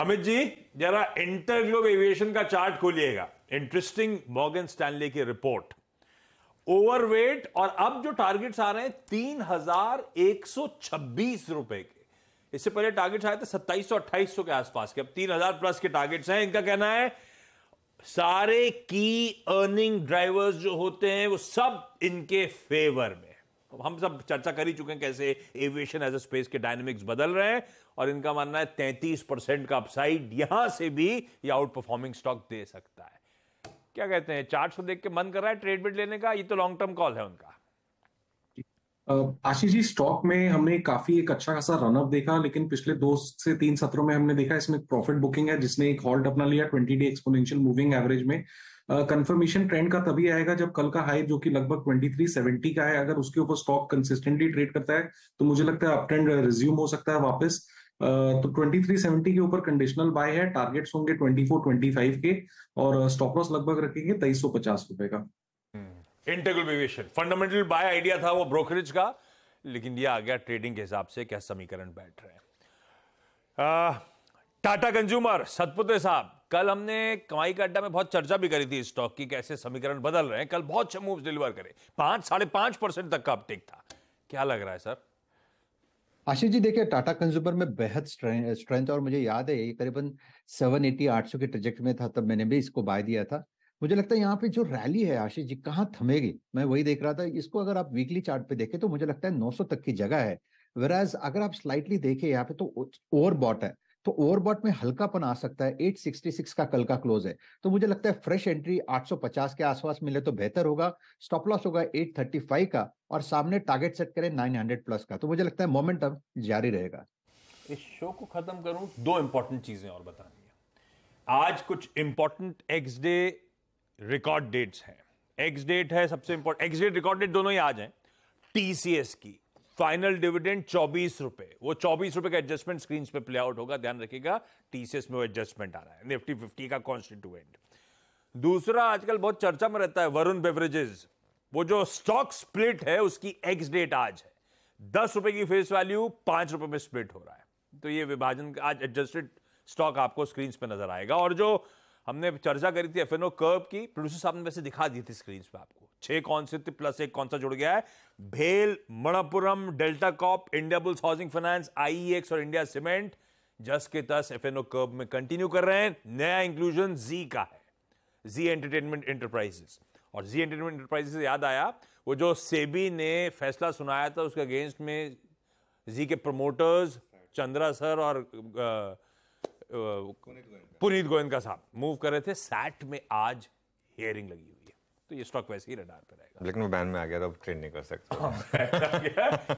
अमित जी जरा इंटरग्लोब एविएशन का चार्ट खोलिएगा इंटरेस्टिंग मॉर्गन स्टैनले की रिपोर्ट ओवरवेट और अब जो टारगेट्स आ रहे हैं तीन हजार एक सौ छब्बीस रुपए के इससे पहले टारगेट्स आए थे सत्ताईस सौ अट्ठाईस सौ के आसपास के अब तीन हजार प्लस के टारगेट्स हैं इनका कहना है सारे की अर्निंग ड्राइवर्स जो होते हैं वो सब इनके फेवर में हम सब चर्चा कर ही चुके हैं कैसे एविएशन एज ए स्पेस के डायनेमिक्स बदल रहे हैं और इनका मानना है तैंतीस परसेंट का अपसाइड यहां से भी ये आउट परफॉर्मिंग स्टॉक दे सकता है क्या कहते हैं चार्ट को देख के मन कर रहा है ट्रेड बिट लेने का ये तो लॉन्ग टर्म कॉल है उनका आशीष जी स्टॉक में हमने काफी एक अच्छा खासा रनअप देखा लेकिन पिछले दो से तीन सत्रों में हमने देखा इसमें प्रॉफिट बुकिंग है जिसने एक हॉल्ट अपना लिया twenty day exponential moving average में कंफर्मेशन ट्रेंड का तभी आएगा जब कल का हाई जो कि लगभग 2370 का है अगर उसके ऊपर स्टॉक कंसिस्टेंटली ट्रेड करता है तो मुझे लगता है अप ट्रेंड रिज्यूम हो सकता है वापस Uh, तो 2370 के ऊपर कंडीशनल बाय है टारगेट्स होंगे 24 25 के और स्टॉप लॉस लगभग रखेंगे तेईस सौ पचास रुपए का इंटरगल वेरिएशन फंडामेंटल बाय आइडिया था वो ब्रोकरेज का लेकिन ये आ गया ट्रेडिंग के हिसाब से क्या समीकरण बैठ रहे हैं टाटा कंज्यूमर सतपुत्र साहब कल हमने कमाई का अड्डा में बहुत चर्चा भी करी थी स्टॉक की कैसे समीकरण बदल रहे हैं कल बहुत अच्छे मूव डिलीवर करे पांच साढ़े पांच परसेंट तक का अपटेक था क्या लग रहा है सर आशीष जी देखिए टाटा कंज्यूमर में बेहद स्ट्रेंथ और मुझे याद है ये करीबन सेवन एटी आठ सौ के ट्रेजेक्ट में था तब मैंने भी इसको बाय दिया था मुझे लगता है यहाँ पे जो रैली है आशीष जी कहाँ थमेगी मैं वही देख रहा था इसको अगर आप वीकली चार्ट पे देखें तो मुझे लगता है 900 तक की जगह है वेराज अगर आप स्लाइटली देखें यहाँ पे तो ओवर बॉट है तो ओवर बॉट में हल्कापन आ सकता है 866 का कल का क्लोज है तो मुझे लगता है फ्रेश एंट्री 850 के आसपास मिले तो बेहतर होगा स्टॉप लॉस होगा 835 का और सामने टारगेट सेट करें 900 प्लस का तो मुझे लगता है मोमेंटम जारी रहेगा इस शो को खत्म करूं दो इंपॉर्टेंट चीजें और बतानी है आज कुछ important ex day record dates हैं एक्स डेट है सबसे important ex date record date दोनों ही आ जाएं टीसीएस की फाइनल डिविडेंड चौबीस रुपए वो चौबीस रुपए का एडजस्टमेंट स्क्रीन पे प्ले आउट होगा ध्यान रखिएगा टीसीएस में वो एडजस्टमेंट आ रहा है निफ्टी फिफ्टी का कॉन्स्टिट्यूएंट दूसरा आजकल बहुत चर्चा में रहता है वरुण बेवरेजेस वो जो स्टॉक स्प्लिट है उसकी एक्स डेट आज है दस रुपए की फेस वैल्यू पांच रुपए में स्प्लिट हो रहा है तो ये विभाजन आज एडजस्टेड स्टॉक आपको स्क्रीन पे नजर आएगा और जो हमने चर्चा करी थी एफएनओ कर्व की प्रोड्यूसर साहब ने वैसे दिखा दी थी स्क्रीन पे आपको छह कौन से थे प्लस एक कौन सा जुड़ गया है भेल Manappuram Delta corp India bulls housing finance IEX e और इंडिया सीमेंट जस के तस एफ एन कर्व में कंटिन्यू कर रहे हैं नया इंक्लूजन जी का है जी एंटरटेनमेंट एंटरप्राइजेस और जी एंटरटेनमेंट एंटरप्राइजेस याद आया वो जो सेबी ने फैसला सुनाया था उसके अगेंस्ट में जी के प्रमोटर्स चंद्रा सर और आ, पुनीत गोयनका साहब मूव कर रहे थे सैट में आज हियरिंग लगी हुई है तो ये स्टॉक वैसे ही रडार पर रहेगा लेकिन वो बैन में आ गया तो अब ट्रेड नहीं कर सकता हाँ,